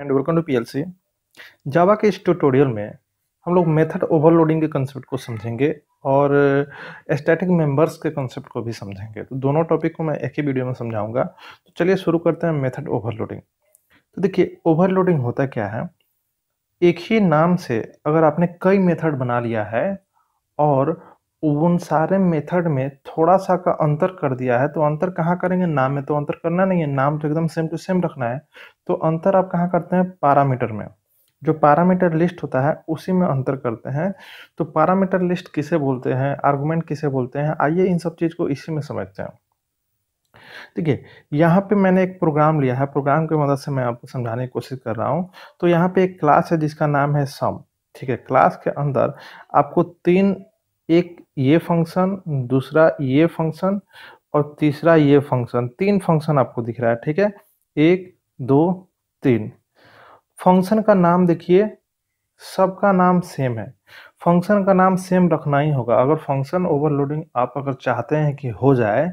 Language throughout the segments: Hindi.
and welcome to PLC Java के इस ट्यूटोरियल में हम लोग मेथड ओवरलोडिंग के कंसेप्ट को समझेंगे और स्टैटिक मेंबर्स के कंसेप्ट को भी समझेंगे तो दोनों टॉपिक को मैं एक ही वीडियो में समझाऊंगा तो चलिए शुरू करते हैं मेथड ओवरलोडिंग तो देखिए ओवरलोडिंग होता क्या है एक ही नाम से अगर आपने कई मेथड बना लिया है और उन सारे मेथड में थोड़ा सा का अंतर कर दिया है तो अंतर कहाँ करेंगे नाम में तो अंतर करना नहीं है नाम तो एकदम सेम टू सेम रखना है तो अंतर आप कहाँ करते हैं पैरामीटर में जो पैरामीटर लिस्ट होता है उसी में अंतर करते हैं तो पैरामीटर लिस्ट किसे बोलते हैं आर्गूमेंट किसे बोलते हैं आइए इन सब चीज़ को इसी में समझते हैं ठीक है यहाँ पे मैंने एक प्रोग्राम लिया है प्रोग्राम की मदद से मैं आपको समझाने की कोशिश कर रहा हूँ तो यहाँ पे एक क्लास है जिसका नाम है सम ठीक है क्लास के अंदर आपको तीन एक ये फंक्शन दूसरा ये फंक्शन और तीसरा ये फंक्शन तीन फंक्शन आपको दिख रहा है ठीक है एक दो तीन फंक्शन का नाम देखिए सबका नाम सेम है फंक्शन का नाम सेम रखना ही होगा अगर फंक्शन ओवरलोडिंग आप अगर चाहते हैं कि हो जाए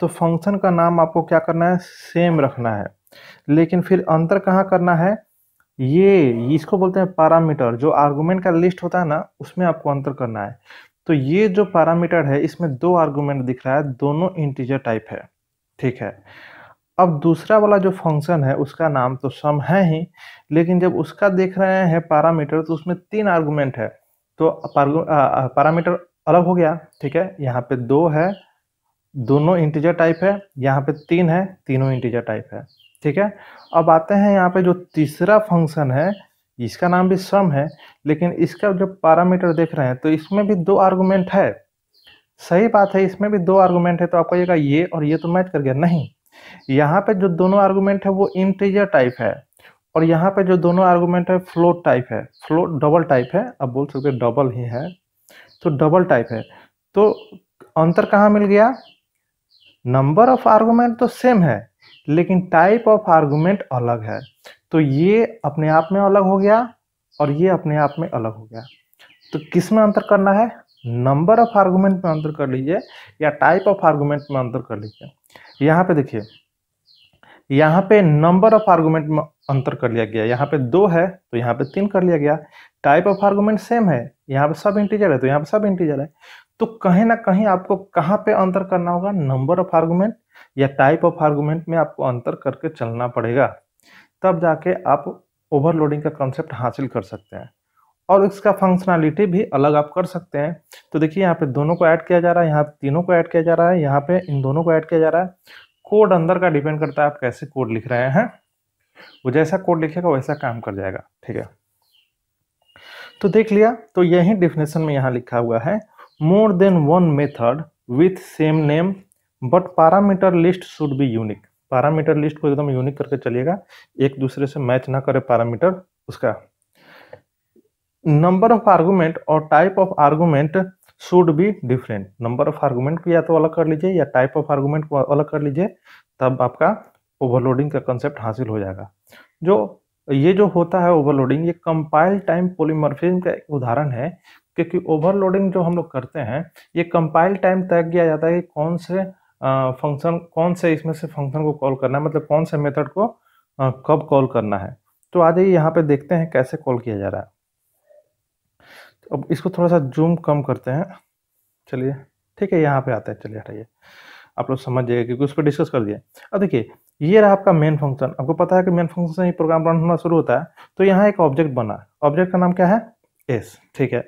तो फंक्शन का नाम आपको क्या करना है सेम रखना है लेकिन फिर अंतर कहाँ करना है ये इसको बोलते हैं पैरामीटर जो आर्गुमेंट का लिस्ट होता है ना उसमें आपको अंतर करना है तो ये जो पैरामीटर है इसमें दो आर्गूमेंट दिख रहा है दोनों इंटीजर टाइप है ठीक है अब दूसरा वाला जो फंक्शन है उसका नाम तो सम है ही लेकिन जब उसका देख रहे हैं पैरामीटर तो उसमें तीन आर्गूमेंट है तो पैरामीटर अलग हो गया ठीक है यहाँ पे दो है दोनों इंटीजर टाइप है यहाँ पे तीन है तीनों इंटीजर टाइप है ठीक है अब आते हैं यहाँ पे जो तीसरा फंक्शन है इसका नाम भी सम है लेकिन इसका जो पैरामीटर देख रहे हैं तो इसमें भी दो आर्गूमेंट है सही बात है इसमें भी दो आर्गूमेंट है तो आपको कहिएगा ये और ये तो मैच कर गया नहीं यहाँ पे जो दोनों आर्गूमेंट है वो इंटीजर टाइप है और यहाँ पे जो दोनों आर्गूमेंट है फ्लोट टाइप है फ्लोट डबल टाइप है अब बोल सकते डबल ही है तो डबल टाइप है तो अंतर कहाँ मिल गया नंबर ऑफ आर्गूमेंट तो सेम है लेकिन टाइप ऑफ आर्गूमेंट अलग है तो ये अपने आप में अलग हो गया और ये अपने आप में अलग हो गया तो किस में अंतर करना है नंबर ऑफ आर्गूमेंट में अंतर कर लीजिए या टाइप ऑफ आर्गूमेंट में अंतर कर लीजिए यहाँ पे देखिए यहाँ पे नंबर ऑफ आर्गूमेंट में अंतर कर लिया गया यहाँ पे दो है तो यहाँ पे तीन कर लिया गया टाइप ऑफ आर्गूमेंट सेम है यहाँ पे सब इंटीजर है तो यहाँ पे सब इंटीजर है तो कहीं ना कहीं आपको कहाँ पे अंतर करना होगा नंबर ऑफ आर्गूमेंट या टाइप ऑफ आर्गूमेंट में आपको अंतर करके चलना पड़ेगा तब जाके आप ओवरलोडिंग का कॉन्सेप्ट हासिल कर सकते हैं और इसका फंक्शनैलिटी भी अलग आप कर सकते हैं तो देखिए यहाँ पे दोनों को ऐड किया जा रहा है यहाँ तीनों को ऐड किया जा रहा है यहाँ पे इन दोनों को ऐड किया जा रहा है कोड अंदर का डिपेंड करता है आप कैसे कोड लिख रहे हैं वो जैसा कोड लिखेगा वैसा काम कर जाएगा ठीक है तो देख लिया तो यही डिफिनेशन में यहाँ लिखा हुआ है more than one method with same name but parameter list should be unique parameter list को एकदम यूनिक करके चलिएगा एक दूसरे से मैच ना करे पैरामीटर उसका नंबर ऑफ आर्गुमेंट और type of argument should be different number of argument को या तो अलग कर लीजिए या टाइप ऑफ आर्गूमेंट को अलग कर लीजिए तब आपका ओवरलोडिंग का कंसेप्ट हासिल हो जाएगा जो ये जो होता है ओवरलोडिंग ये कंपाइल टाइम पोलीमर्फिज्म का एक उदाहरण है क्योंकि ओवरलोडिंग जो हम लोग करते हैं ये कंपाइल टाइम तय किया जाता है कि कौन से फंक्शन कौन से इसमें से फंक्शन को कॉल करना है मतलब कौन से मेथड को कब कॉल करना है तो आ जाइए यहाँ पे देखते हैं कैसे कॉल किया जा रहा है तो अब इसको थोड़ा सा जूम कम करते हैं चलिए ठीक है यहाँ पे आता है चलिए हटाइए आप लोग समझ जाएगा क्योंकि उस पर डिस्कस कर दिए अब देखिए ये रहा आपका मेन फंक्शन आपको पता है कि मेन फंक्शन से ही प्रोग्राम रन होना शुरू होता है तो यहाँ एक ऑब्जेक्ट बना ऑब्जेक्ट का नाम क्या है एस ठीक है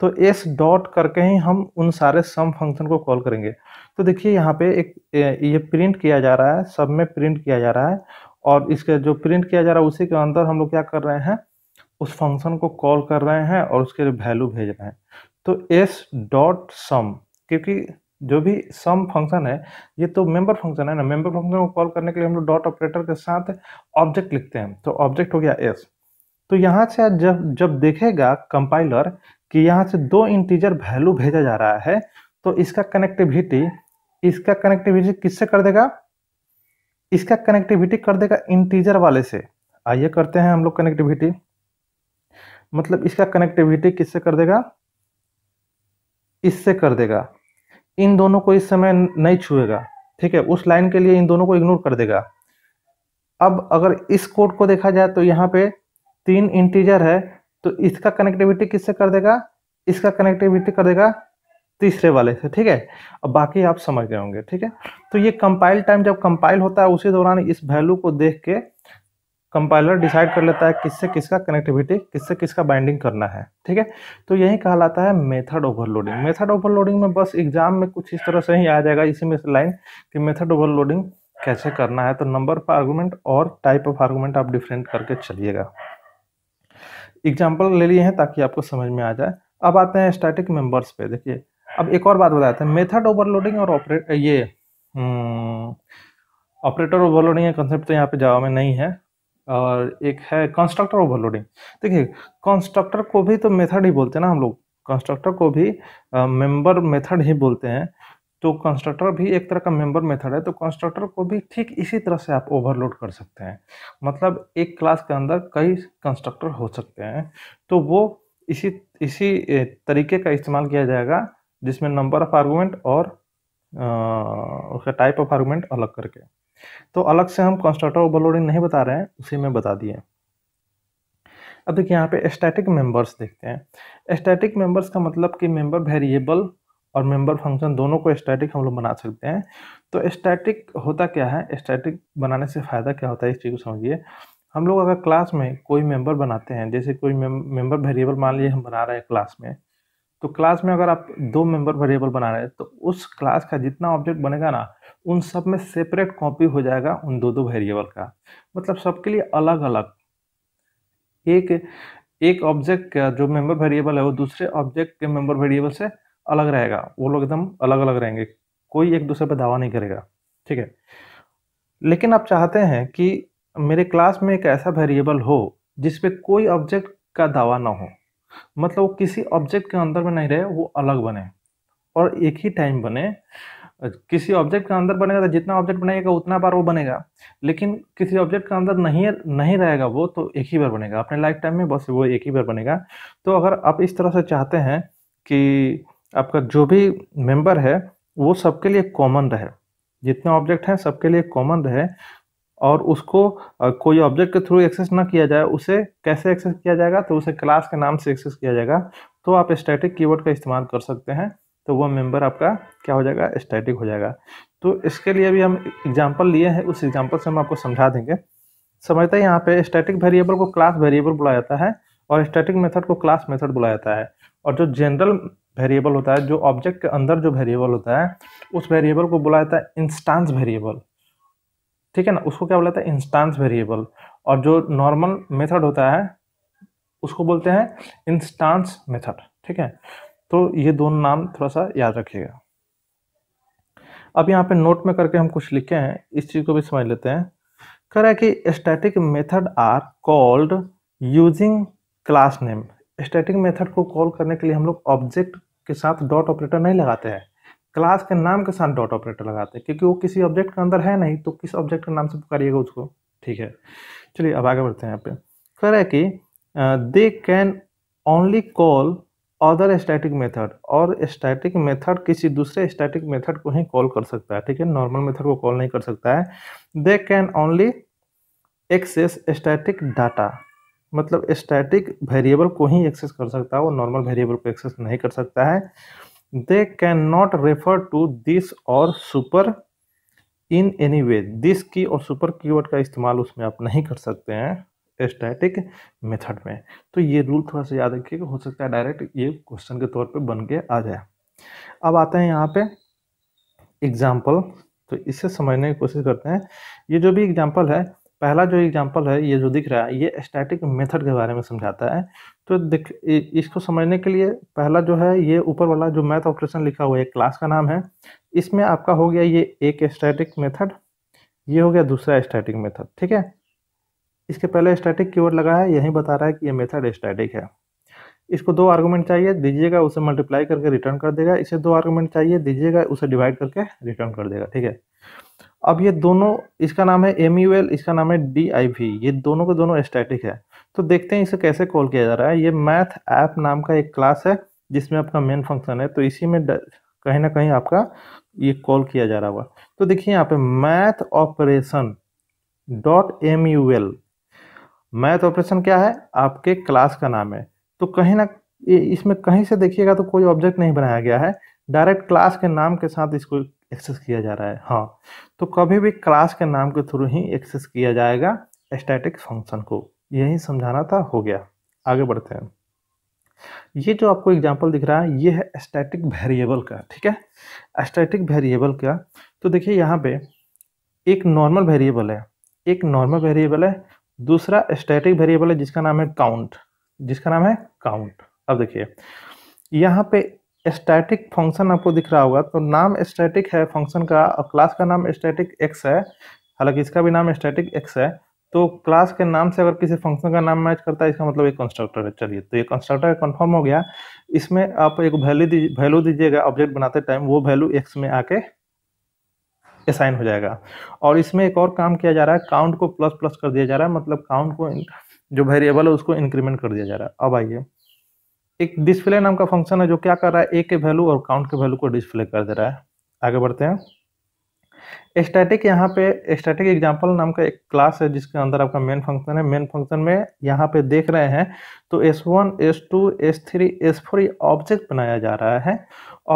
तो एस डॉट करके ही हम उन सारे सम फंक्शन को कॉल करेंगे तो देखिए यहाँ पे एक ये प्रिंट किया जा रहा है सब में प्रिंट किया जा रहा है और इसके जो प्रिंट किया जा रहा है उसी के अंदर हम लोग क्या कर रहे हैं उस फंक्शन को कॉल कर रहे हैं और उसके वैल्यू भेज रहे हैं तो एस डॉट सम क्योंकि जो भी सम फंक्शन है ये तो मेंबर फंक्शन है ना मेंबर फंक्शन को कॉल करने के लिए हम लोग डॉट ऑपरेटर के साथ ऑब्जेक्ट लिखते हैं तो ऑब्जेक्ट हो गया एस तो यहाँ से जब जब देखेगा कंपाइलर कि यहाँ से दो इंटीजर वैल्यू भेजा जा रहा है तो इसका कनेक्टिविटी इसका कनेक्टिविटी किससे कर देगा इसका कनेक्टिविटी कर देगा इंटीजर वाले से आइए करते हैं हम लोग कनेक्टिविटी मतलब इसका कनेक्टिविटी किससे कर देगा इससे कर देगा इन दोनों को इस समय नहीं छुएगा ठीक है उस लाइन के लिए इन दोनों को इग्नोर कर देगा अब अगर इस कोड को देखा जाए तो यहाँ पे तीन इंटीजर है तो इसका कनेक्टिविटी किससे कर देगा इसका कनेक्टिविटी कर देगा तीसरे वाले से ठीक है और बाकी आप समझ गए होंगे ठीक है तो ये कंपाइल टाइम जब कंपाइल होता है उसी दौरान इस वैल्यू को देख के कंपाइलर डिसाइड कर लेता है किससे किसका कनेक्टिविटी किससे किसका बाइंडिंग करना है ठीक है तो यही कहलाता है मेथड ओवरलोडिंग मेथड ओवरलोडिंग में बस एग्जाम में कुछ इस तरह से ही आ जाएगा इसी में लाइन कि मेथड ओवरलोडिंग कैसे करना है तो नंबर ऑफ आर्गूमेंट और टाइप ऑफ आर्गूमेंट आप डिफरेंट करके चलिएगा एग्जाम्पल ले लिए हैं ताकि आपको समझ में आ जाए अब आते हैं स्टैटिक मेंबर्स पे देखिए अब एक और बात बताते हैं मेथड ओवरलोडिंग और ऑपरेट ये ऑपरेटर हम्म, ओवरलोडिंग का कंसेप्ट तो यहाँ पे जावा में नहीं है और एक है कंस्ट्रक्टर ओवरलोडिंग देखिए कंस्ट्रक्टर को भी तो मेथड ही बोलते हैं ना हम लोग कंस्ट्रक्टर को भी मेंबर uh, मेथड ही बोलते हैं तो कंस्ट्रक्टर भी एक तरह का मेंबर मेथड है तो कंस्ट्रक्टर को भी ठीक इसी तरह से आप ओवरलोड कर सकते हैं मतलब एक क्लास के अंदर कई कंस्ट्रक्टर हो सकते हैं तो वो इसी इसी तरीके का इस्तेमाल किया जाएगा जिसमें नंबर ऑफ आर्गूमेंट और उसका टाइप ऑफ आर्गूमेंट अलग करके तो अलग से हम कंस्ट्रक्टर ओवरलोडिंग नहीं बता रहे हैं उसी में बता दिए अब देखिए यहाँ पे स्टैटिक मेंबर्स देखते हैं स्टैटिक मेंबर्स का मतलब कि मेंबर वेरिएबल और मेंबर फंक्शन दोनों को स्टैटिक हम लोग बना सकते हैं तो स्टैटिक होता क्या है स्टैटिक बनाने से फ़ायदा क्या होता है इस चीज़ को समझिए हम लोग अगर क्लास में कोई मेंबर बनाते हैं जैसे कोई मेंबर वेरिएबल मान लीजिए हम बना रहे हैं क्लास में तो क्लास में अगर आप दो मेंबर वेरिएबल बना रहे हैं तो उस क्लास का जितना ऑब्जेक्ट बनेगा ना उन सब में सेपरेट कॉपी हो जाएगा उन दो दो वेरिएबल का मतलब सबके लिए अलग अलग एक एक ऑब्जेक्ट का जो मेंबर वेरिएबल है वो दूसरे ऑब्जेक्ट के मेंबर वेरिएबल से अलग रहेगा वो लोग एकदम अलग अलग रहेंगे कोई एक दूसरे पर दावा नहीं करेगा ठीक है लेकिन आप चाहते हैं कि मेरे क्लास में एक ऐसा वेरिएबल हो जिसपे कोई ऑब्जेक्ट का दावा ना हो मतलब वो किसी ऑब्जेक्ट के अंदर में नहीं रहे वो अलग बने और एक ही टाइम बने किसी ऑब्जेक्ट के अंदर बनेगा तो जितना ऑब्जेक्ट बनाएगा उतना बार वो बनेगा लेकिन किसी ऑब्जेक्ट के अंदर नहीं नहीं रहेगा वो तो एक ही बार बनेगा अपने लाइफ टाइम में बस वो एक ही बार बनेगा तो अगर आप इस तरह से चाहते हैं कि आपका जो भी मेंबर है वो सबके लिए कॉमन रहे जितने ऑब्जेक्ट हैं सबके लिए कॉमन रहे और उसको कोई ऑब्जेक्ट के थ्रू एक्सेस ना किया जाए उसे कैसे एक्सेस किया जाएगा तो उसे क्लास के नाम से एक्सेस किया जाएगा तो आप स्टैटिक कीवर्ड का इस्तेमाल कर सकते हैं तो वह मेंबर आपका क्या हो जाएगा स्टैटिक हो जाएगा तो इसके लिए भी हम एग्जाम्पल लिए हैं उस एग्जाम्पल से हम आपको समझा देंगे समझते हैं यहाँ पे स्टैटिक वेरिएबल को क्लास वेरिएबल बुलाया जाता है और स्टैटिक मेथड को क्लास मेथड बुलाया जाता है और जो जनरल वेरिएबल होता है जो ऑब्जेक्ट के अंदर जो वेरिएबल होता है उस वेरिएबल को बोला जाता है इंस्टांस वेरिएबल ठीक है ना उसको क्या बोला जाता है इंस्टांस वेरिएबल और जो नॉर्मल मेथड होता है उसको बोलते हैं इंस्टांस मेथड ठीक है तो ये दोनों नाम थोड़ा सा याद रखिएगा अब यहाँ पे नोट में करके हम कुछ लिखे हैं इस चीज़ को भी समझ लेते हैं कह रहा है कि static method are called using class name static method को कॉल करने के लिए हम लोग ऑब्जेक्ट के साथ डॉट ऑपरेटर नहीं लगाते हैं क्लास के नाम के साथ डॉट ऑपरेटर लगाते हैं क्योंकि वो किसी ऑब्जेक्ट के अंदर है नहीं तो किस ऑब्जेक्ट के नाम से पुकारिएगा उसको ठीक है चलिए अब आगे बढ़ते हैं यहाँ पे कह रहे कि they can only call other static method और स्टैटिक मेथड किसी दूसरे स्टैटिक मेथड को ही कॉल कर सकता है ठीक है नॉर्मल मेथड को कॉल नहीं कर सकता है they can only access static data मतलब स्टैटिक वेरिएबल को ही एक्सेस कर सकता है वो नॉर्मल वेरिएबल को एक्सेस नहीं कर सकता है they can not refer to this और super in any way this की और सुपर वर्ड का इस्तेमाल उसमें आप नहीं कर सकते हैं स्टैटिक मेथड में तो ये रूल थोड़ा सा याद रखिएगा हो सकता है डायरेक्ट ये क्वेश्चन के तौर पे बन के आ जाए अब आते हैं यहाँ पे एग्जाम्पल तो इसे समझने की कोशिश करते हैं ये जो भी एग्जाम्पल है पहला जो एग्जांपल है ये जो दिख रहा है ये स्टैटिक मेथड के बारे में समझाता है तो दिख इसको समझने के लिए पहला जो है ये ऊपर वाला जो मैथ ऑपरेशन लिखा हुआ है क्लास का नाम है इसमें आपका हो गया ये एक स्टैटिक मेथड ये हो गया दूसरा स्टैटिक मेथड ठीक है इसके पहले स्टैटिक कीवर्ड लगा है यही बता रहा है कि ये मेथड स्टैटिक है इसको दो आर्गूमेंट चाहिए दीजिएगा उसे मल्टीप्लाई करके रिटर्न कर देगा इसे दो आर्गूमेंट चाहिए दीजिएगा उसे डिवाइड करके रिटर्न कर देगा ठीक है अब ये दोनों इसका नाम है एम इसका नाम है डी ये दोनों के दोनों स्टैटिक है तो देखते हैं इसे कैसे कॉल किया जा रहा है ये मैथ ऐप नाम का एक क्लास है जिसमें आपका मेन फंक्शन है तो इसी में कहीं ना कहीं आपका ये कॉल किया जा रहा हुआ तो देखिए यहाँ पे math operation dot M U L math operation क्या है आपके क्लास का नाम है तो कहीं ना इसमें कहीं से देखिएगा तो कोई ऑब्जेक्ट नहीं बनाया गया है डायरेक्ट क्लास के नाम के साथ इसको एक्सेस किया जा रहा है हाँ तो कभी भी क्लास के नाम के थ्रू ही एक्सेस किया जाएगा स्टैटिक फंक्शन को यही समझाना था हो गया आगे बढ़ते हैं ये जो आपको एग्जाम्पल दिख रहा है ये है स्टैटिक वेरिएबल का ठीक है स्टैटिक वेरिएबल का तो देखिए यहाँ पे एक नॉर्मल वेरिएबल है एक नॉर्मल वेरिएबल है दूसरा स्टैटिक वेरिएबल है जिसका नाम है काउंट जिसका नाम है काउंट अब देखिए यहाँ पे स्टैटिक फंक्शन आपको दिख रहा होगा तो नाम स्टैटिक है फंक्शन का और क्लास का नाम स्टैटिक एक्स है हालांकि इसका भी नाम स्टैटिक एक्स है तो क्लास के नाम से अगर किसी फंक्शन का नाम मैच करता है इसका मतलब एक कंस्ट्रक्टर है चलिए तो ये कंस्ट्रक्टर कन्फर्म हो गया इसमें आप एक वैल्यू दीजिए वैल्यू दीजिएगा ऑब्जेक्ट बनाते टाइम वो वैल्यू एक्स में आके असाइन हो जाएगा और इसमें एक और काम किया जा रहा है काउंट को प्लस प्लस कर दिया जा रहा है मतलब काउंट को जो वेरिएबल है उसको इंक्रीमेंट कर दिया जा रहा है अब आइए एक डिस्प्ले नाम का फंक्शन है जो क्या कर रहा है ए के वैल्यू और काउंट के वैल्यू को डिस्प्ले कर दे रहा है आगे बढ़ते हैं स्टैटिक यहाँ पे स्टैटिक एग्जाम्पल नाम का एक क्लास है जिसके अंदर आपका मेन फंक्शन है मेन फंक्शन में यहाँ पे देख रहे हैं तो S one S two S three S four ये ऑब्जेक्ट बनाया जा रहा है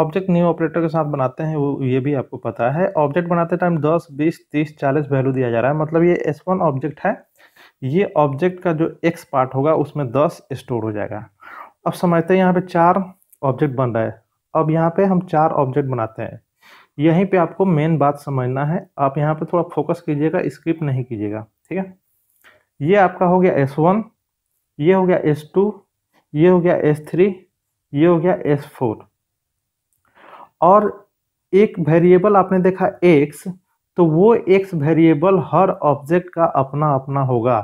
ऑब्जेक्ट न्यू ऑपरेटर के साथ बनाते हैं वो ये भी आपको पता है ऑब्जेक्ट बनाते टाइम दस बीस तीस चालीस वैल्यू दिया जा रहा है मतलब ये एस वन ऑब्जेक्ट है ये ऑब्जेक्ट का जो एक्स पार्ट होगा उसमें दस स्टोर हो जाएगा अब समझते हैं यहाँ पे चार ऑब्जेक्ट बन रहा है अब यहाँ पे हम चार ऑब्जेक्ट बनाते हैं यहीं पे आपको मेन बात समझना है आप यहाँ पे थोड़ा फोकस कीजिएगा स्क्रिप्ट नहीं कीजिएगा ठीक है ये आपका हो गया एस वन ये हो गया एस टू ये हो गया एस थ्री ये हो गया एस फोर और एक वेरिएबल आपने देखा एक्स तो वो एक्स वेरिएबल हर ऑब्जेक्ट का अपना अपना होगा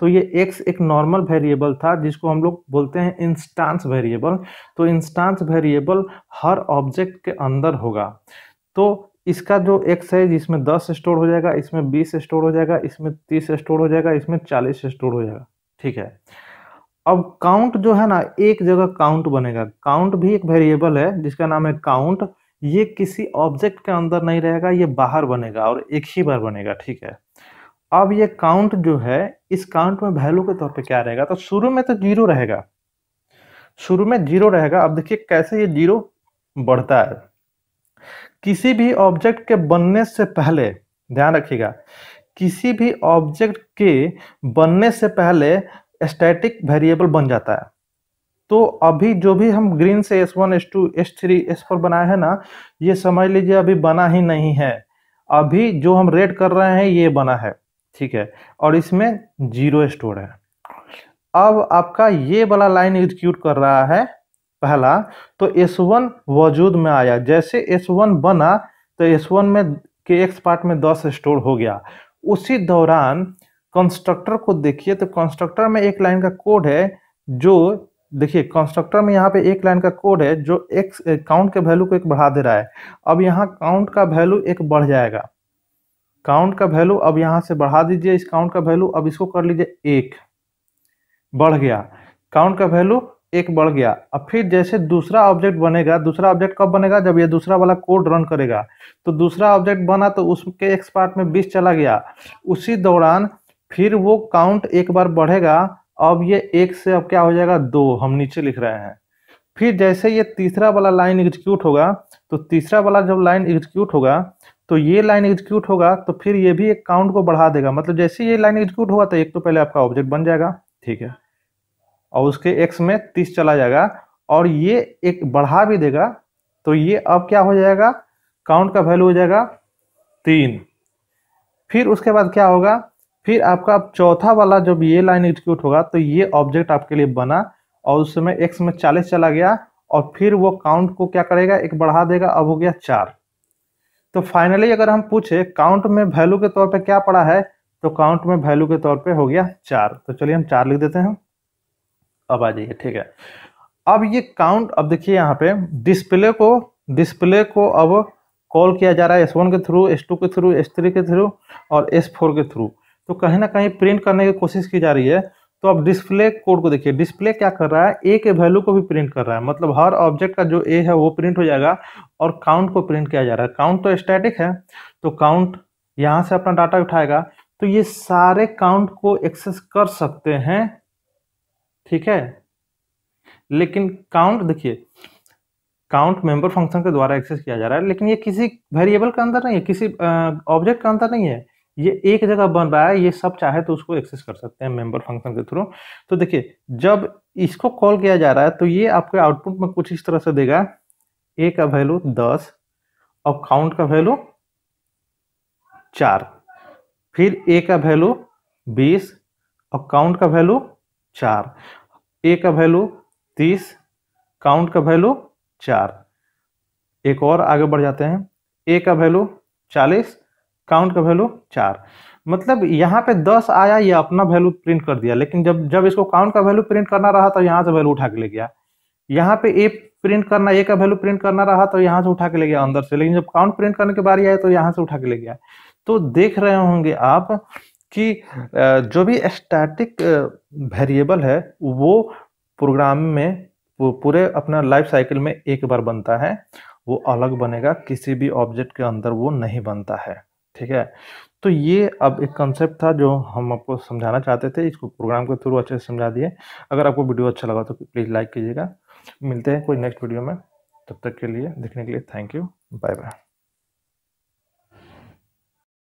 तो ये एक्स एक नॉर्मल वेरिएबल था जिसको हम लोग बोलते हैं इंस्टांस वेरिएबल तो इंस्टांस वेरिएबल हर ऑब्जेक्ट के अंदर होगा तो इसका जो एक्स है जिसमें दस स्टोर हो जाएगा इसमें बीस स्टोर हो जाएगा इसमें तीस स्टोर हो जाएगा इसमें चालीस स्टोर हो जाएगा ठीक है अब काउंट जो है ना एक जगह काउंट बनेगा काउंट भी एक वेरिएबल है जिसका नाम है काउंट ये किसी ऑब्जेक्ट के अंदर नहीं रहेगा ये बाहर बनेगा और एक ही बार बनेगा ठीक है अब ये काउंट जो है इस काउंट में वैल्यू के तौर पे क्या रहेगा तो शुरू में तो जीरो रहेगा शुरू में जीरो रहेगा अब देखिए कैसे ये जीरो बढ़ता है किसी भी ऑब्जेक्ट के बनने से पहले ध्यान रखिएगा किसी भी ऑब्जेक्ट के बनने से पहले स्टैटिक वेरिएबल बन जाता है तो अभी जो भी हम ग्रीन से S one S two S three S four बनाए हैं ना ये समझ लीजिए अभी बना ही नहीं है अभी जो हम रेड कर रहे हैं ये बना है ठीक है और इसमें जीरो स्टोर है अब आपका ये वाला लाइन एग्जीक्यूट कर रहा है पहला तो S1 वजूद में आया जैसे S1 बना तो S1 में के एक्स पार्ट में 10 स्टोर हो गया उसी दौरान कंस्ट्रक्टर को देखिए तो कंस्ट्रक्टर में एक लाइन का कोड है जो देखिए कंस्ट्रक्टर में यहाँ पे एक लाइन का कोड है जो एक काउंट के वैल्यू को एक बढ़ा दे रहा है अब यहाँ काउंट का वैल्यू एक बढ़ जाएगा काउंट का वैल्यू अब यहाँ से बढ़ा दीजिए इस काउंट का वैल्यू अब इसको कर लीजिए एक बढ़ गया काउंट का वैल्यू एक बढ़ गया अब फिर जैसे दूसरा ऑब्जेक्ट बनेगा दूसरा ऑब्जेक्ट कब बनेगा जब ये दूसरा वाला कोड रन करेगा तो दूसरा ऑब्जेक्ट बना तो उसके एक्स पार्ट में बीस चला गया उसी दौरान फिर वो काउंट एक बार बढ़ेगा अब ये एक से अब क्या हो जाएगा दो हम नीचे लिख रहे हैं फिर जैसे ये तीसरा वाला लाइन एग्जीक्यूट होगा तो तीसरा वाला जब लाइन एग्जीक्यूट होगा तो ये लाइन एग्जीक्यूट होगा तो फिर ये भी एक काउंट को बढ़ा देगा मतलब जैसे ये लाइन एग्जीक्यूट होगा तो एक तो पहले आपका ऑब्जेक्ट बन जाएगा ठीक है और उसके एक्स में तीस चला जाएगा और ये एक बढ़ा भी देगा तो ये अब क्या हो जाएगा काउंट का वैल्यू हो जाएगा तीन फिर उसके बाद क्या होगा फिर आपका चौथा वाला जब ये लाइन एग्जीक्यूट होगा तो ये ऑब्जेक्ट आपके लिए बना और उस समय एक्स में चालीस चला गया और फिर वो काउंट को क्या करेगा एक बढ़ा देगा अब हो गया चार तो फाइनली अगर हम पूछे काउंट में वैल्यू के तौर पे क्या पड़ा है तो काउंट में वैल्यू के तौर पे हो गया चार तो चलिए हम चार लिख देते हैं अब आ जाइए ठीक है अब ये काउंट अब देखिए यहाँ पे डिस्प्ले को डिस्प्ले को अब कॉल किया जा रहा है एस वन के थ्रू एस टू के थ्रू एस थ्री के थ्रू और एस फोर के थ्रू तो कहीं ना कहीं प्रिंट करने की कोशिश की जा रही है तो अब डिस्प्ले कोड को देखिए डिस्प्ले क्या कर रहा है ए के वैल्यू को भी प्रिंट कर रहा है मतलब हर ऑब्जेक्ट का जो ए है वो प्रिंट हो जाएगा और काउंट को प्रिंट किया जा रहा है काउंट तो स्टैटिक है तो काउंट यहाँ से अपना डाटा उठाएगा तो ये सारे काउंट को एक्सेस कर सकते हैं ठीक है लेकिन काउंट देखिए काउंट मेंबर फंक्शन के द्वारा एक्सेस किया जा रहा है लेकिन ये किसी वेरिएबल के अंदर नहीं है किसी ऑब्जेक्ट के अंदर नहीं है ये एक जगह बन रहा है ये सब चाहे तो उसको एक्सेस कर सकते हैं मेंबर फंक्शन के थ्रू तो देखिए जब इसको कॉल किया जा रहा है तो ये आपके आउटपुट में कुछ इस तरह से देगा ए का वैल्यू दस और काउंट का वैल्यू चार फिर ए का वैल्यू बीस और काउंट का वैल्यू चार ए का वैल्यू तीस काउंट का वैल्यू चार एक और आगे बढ़ जाते हैं ए का वैल्यू चालीस काउंट का वैल्यू चार मतलब यहाँ पे दस आया ये अपना वैल्यू प्रिंट कर दिया लेकिन जब जब इसको काउंट का वैल्यू प्रिंट करना रहा तो यहाँ से वैल्यू उठा के ले गया यहाँ पे ए प्रिंट करना ए का वैल्यू प्रिंट करना रहा तो यहाँ से उठा के ले गया अंदर से लेकिन जब काउंट प्रिंट करने के बारी आए तो यहाँ से उठा के ले गया तो देख रहे होंगे आप कि जो भी स्टैटिक वेरिएबल है वो प्रोग्राम में पूरे अपना लाइफ साइकिल में एक बार बनता है वो अलग बनेगा किसी भी ऑब्जेक्ट के अंदर वो नहीं बनता है ठीक है तो ये अब एक कंसेप्ट था जो हम आपको समझाना चाहते थे इसको प्रोग्राम के थ्रू अच्छे से समझा दिए अगर आपको वीडियो अच्छा लगा तो प्लीज़ लाइक कीजिएगा मिलते हैं कोई नेक्स्ट वीडियो में तब तक के लिए देखने के लिए थैंक यू बाय बाय